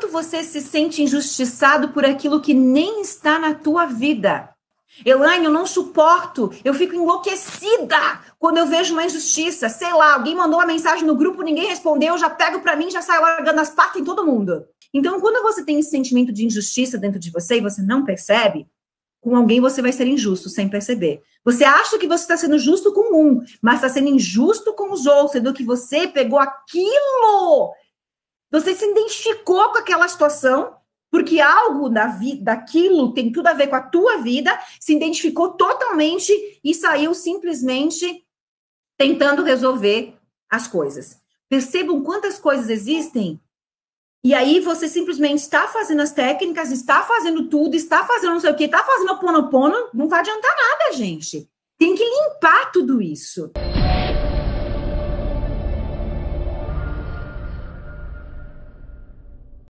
quanto você se sente injustiçado por aquilo que nem está na tua vida. Elaine, eu não suporto, eu fico enlouquecida quando eu vejo uma injustiça. Sei lá, alguém mandou uma mensagem no grupo, ninguém respondeu, já pego para mim, já saio largando as patas em todo mundo. Então, quando você tem esse sentimento de injustiça dentro de você e você não percebe, com alguém você vai ser injusto sem perceber. Você acha que você está sendo justo com um, mas está sendo injusto com os outros, sendo que você pegou aquilo você se identificou com aquela situação, porque algo da vida, daquilo tem tudo a ver com a tua vida, se identificou totalmente e saiu simplesmente tentando resolver as coisas. Percebam quantas coisas existem. E aí você simplesmente está fazendo as técnicas, está fazendo tudo, está fazendo não sei o que, está fazendo o pono, não vai adiantar nada, gente. Tem que limpar tudo isso.